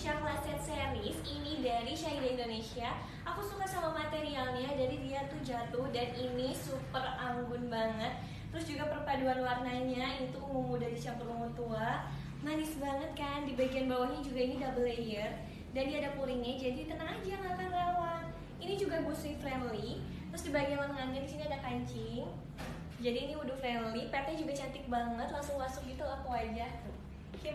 Siang Laset Series ini dari Syahida Indonesia. Aku suka sama materialnya, jadi dia tuh jatuh dan ini super anggun banget. Terus juga perpaduan warnanya itu ungu muda dicampur ungu tua, manis banget kan. Di bagian bawahnya juga ini double layer dan dia ada puringnya, jadi tenang aja nggak akan rawan. Ini juga busui friendly. Terus di bagian lengannya di sini ada kancing. Jadi ini udah friendly, petnya juga cantik banget, langsung masuk gitu ke wajah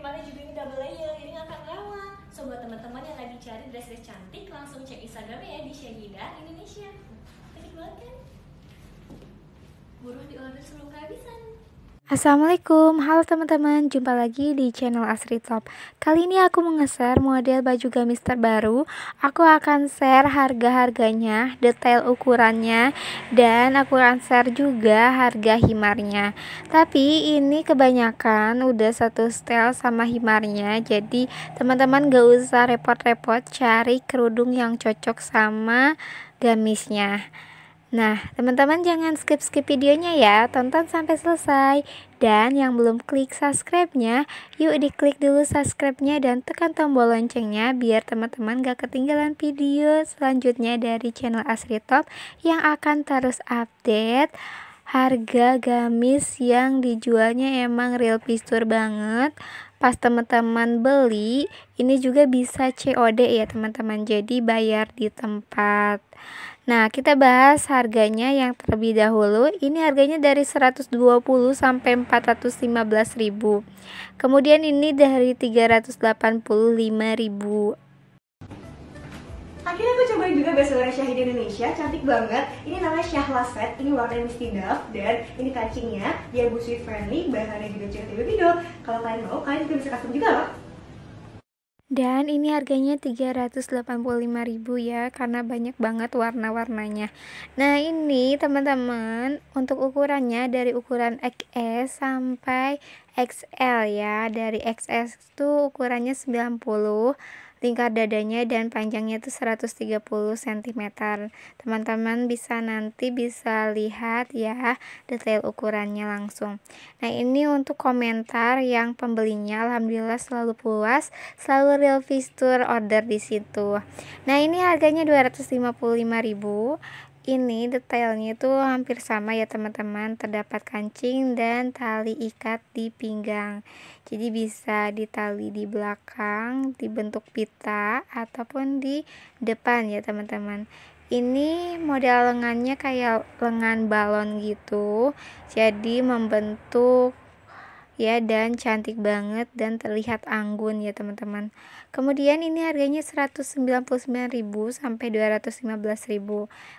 mana juga ini double layer, jadi nggak akan lewat. So buat teman-teman yang lagi cari dress-dress cantik, langsung cek Instagramnya ya di Syahida Indonesia. Cantik banget kan? Buruh di order sebelum kehabisan. Assalamualaikum, halo teman-teman, jumpa lagi di channel Asri Top Kali ini aku mau nge-share model baju gamis terbaru Aku akan share harga-harganya, detail ukurannya Dan aku akan share juga harga himarnya Tapi ini kebanyakan udah satu style sama himarnya Jadi teman-teman gak usah repot-repot cari kerudung yang cocok sama gamisnya Nah, teman-teman jangan skip-skip videonya ya, tonton sampai selesai. Dan yang belum klik subscribe-nya, yuk diklik dulu subscribe-nya dan tekan tombol loncengnya biar teman-teman gak ketinggalan video selanjutnya dari channel Asri Top yang akan terus update harga gamis yang dijualnya emang real pistur banget pas teman-teman beli ini juga bisa COD ya teman-teman jadi bayar di tempat Nah, kita bahas harganya yang terlebih dahulu. Ini harganya dari 120 sampai 415.000. ribu. Kemudian ini dari 385.000. ribu. Akhirnya aku cobain juga bestseller Syahid Indonesia, cantik banget. Ini namanya Syahla Set, ini warna Misty Dove dan ini kancingnya, dia busui friendly, bahannya juga cantik bibidol. Kalau kalian mau, kalian juga bisa custom juga loh. Dan ini harganya 385.000 ya karena banyak banget warna-warnanya. Nah, ini teman-teman untuk ukurannya dari ukuran XS sampai XL ya. Dari XS itu ukurannya 90 lingkar dadanya dan panjangnya itu 130 cm teman-teman bisa nanti bisa lihat ya detail ukurannya langsung nah ini untuk komentar yang pembelinya Alhamdulillah selalu puas selalu real fixture order di situ nah ini harganya 255 ribu ini detailnya itu hampir sama ya teman-teman terdapat kancing dan tali ikat di pinggang jadi bisa ditali di belakang dibentuk pita ataupun di depan ya teman-teman ini model lengannya kayak lengan balon gitu jadi membentuk ya dan cantik banget dan terlihat anggun ya teman-teman kemudian ini harganya 199.000 sampai 215.000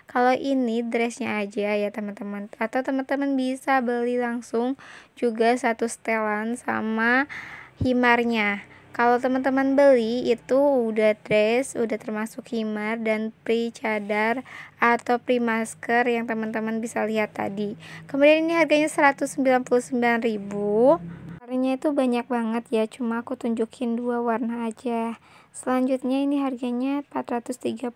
kalau ini dressnya aja ya teman-teman atau teman-teman bisa beli langsung juga satu setelan sama himarnya kalau teman-teman beli itu udah dress, udah termasuk himar dan pre cadar atau pre masker yang teman-teman bisa lihat tadi. Kemudian ini harganya 199.000 warnanya itu banyak banget ya cuma aku tunjukin dua warna aja selanjutnya ini harganya 437.000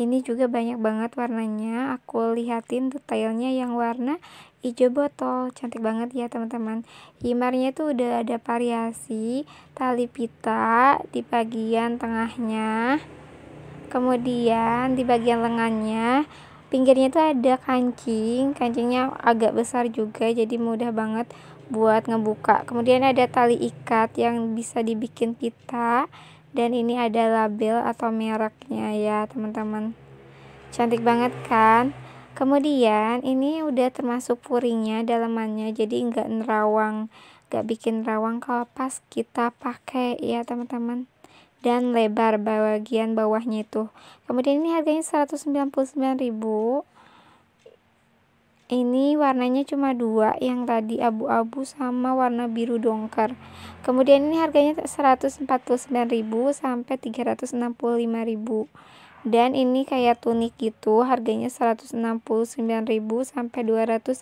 ini juga banyak banget warnanya aku lihatin detailnya yang warna hijau botol cantik banget ya teman-teman himarnya itu udah ada variasi tali pita di bagian tengahnya kemudian di bagian lengannya pinggirnya itu ada kancing kancingnya agak besar juga jadi mudah banget buat ngebuka kemudian ada tali ikat yang bisa dibikin pita dan ini ada label atau mereknya ya teman-teman cantik banget kan kemudian ini udah termasuk puringnya, dalamannya jadi nggak nerawang nggak bikin rawang kalau pas kita pakai ya teman-teman dan lebar bagian bawahnya itu kemudian ini harganya 199.000 ini warnanya cuma dua yang tadi abu-abu sama warna biru dongker kemudian ini harganya 149.000 sampai 365.000 dan ini kayak tunik gitu harganya 169.000 sampai 264.000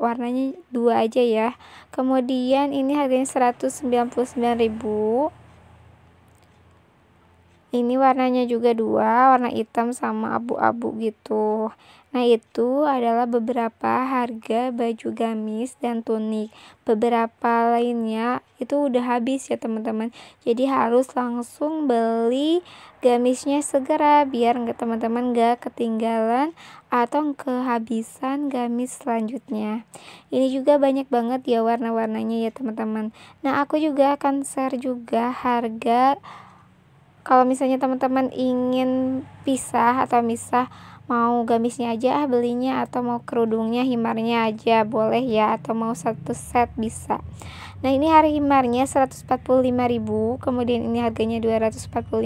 warnanya dua aja ya kemudian ini harganya 199.000 ini warnanya juga dua warna hitam sama abu-abu gitu nah itu adalah beberapa harga baju gamis dan tunik beberapa lainnya itu udah habis ya teman-teman jadi harus langsung beli gamisnya segera biar nggak teman-teman nggak ketinggalan atau kehabisan gamis selanjutnya ini juga banyak banget ya warna-warnanya ya teman-teman nah aku juga akan share juga harga kalau misalnya teman-teman ingin pisah atau misah mau gamisnya aja ah, belinya atau mau kerudungnya himarnya aja boleh ya atau mau satu set bisa Nah, ini hari himarnya 145.000, kemudian ini harganya 245.000.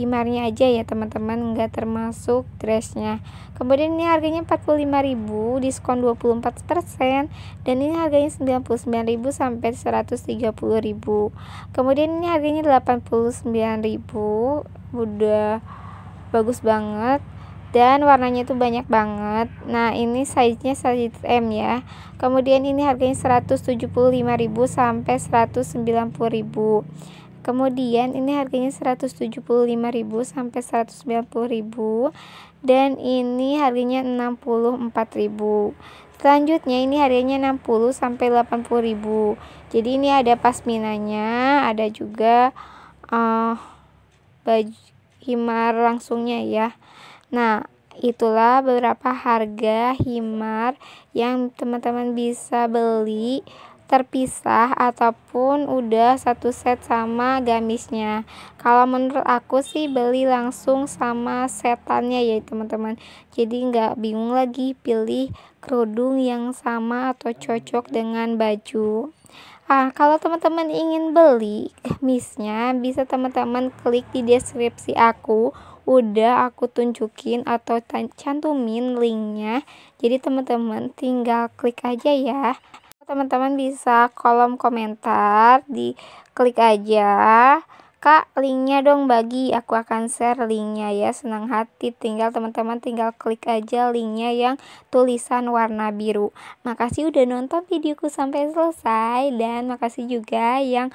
Himarnya aja ya, teman-teman, nggak termasuk dressnya. Kemudian ini harganya 45.000, diskon 24% dan ini harganya 99.000 sampai 130.000. Kemudian ini harganya 89.000, udah bagus banget dan warnanya itu banyak banget nah ini size nya size M ya kemudian ini harganya 175.000 sampai 190.000 Kemudian ini harganya 175.000 sampai 190.000 dan ini harganya 64.000. Selanjutnya ini harganya 60 sampai 80.000. Jadi ini ada pasminanya, ada juga uh, eh, baju himar langsungnya ya. Nah, itulah beberapa harga himar yang teman-teman bisa beli terpisah ataupun udah satu set sama gamisnya. Kalau menurut aku sih beli langsung sama setannya ya teman-teman. Jadi nggak bingung lagi pilih kerudung yang sama atau cocok dengan baju. Ah, kalau teman-teman ingin beli gamisnya, bisa teman-teman klik di deskripsi aku udah aku tunjukin atau cantumin linknya jadi teman-teman tinggal klik aja ya teman-teman bisa kolom komentar di klik aja kak linknya dong bagi aku akan share linknya ya senang hati tinggal teman-teman tinggal klik aja linknya yang tulisan warna biru makasih udah nonton videoku sampai selesai dan makasih juga yang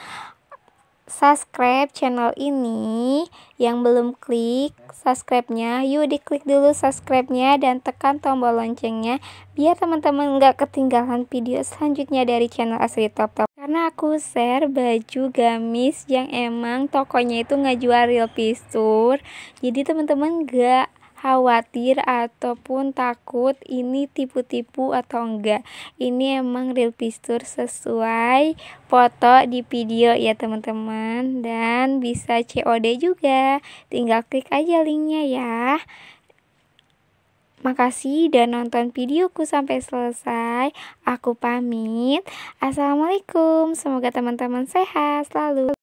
subscribe channel ini yang belum klik subscribe-nya yuk diklik dulu subscribe-nya dan tekan tombol loncengnya biar teman-teman nggak ketinggalan video selanjutnya dari channel asli Top Top karena aku share baju gamis yang emang tokonya itu nggak jual real pistur jadi teman-teman nggak -teman khawatir ataupun takut ini tipu-tipu atau enggak ini emang real picture sesuai foto di video ya teman-teman dan bisa COD juga tinggal klik aja linknya ya Makasih dan nonton videoku sampai selesai. Aku pamit. Assalamualaikum. Semoga teman-teman sehat selalu.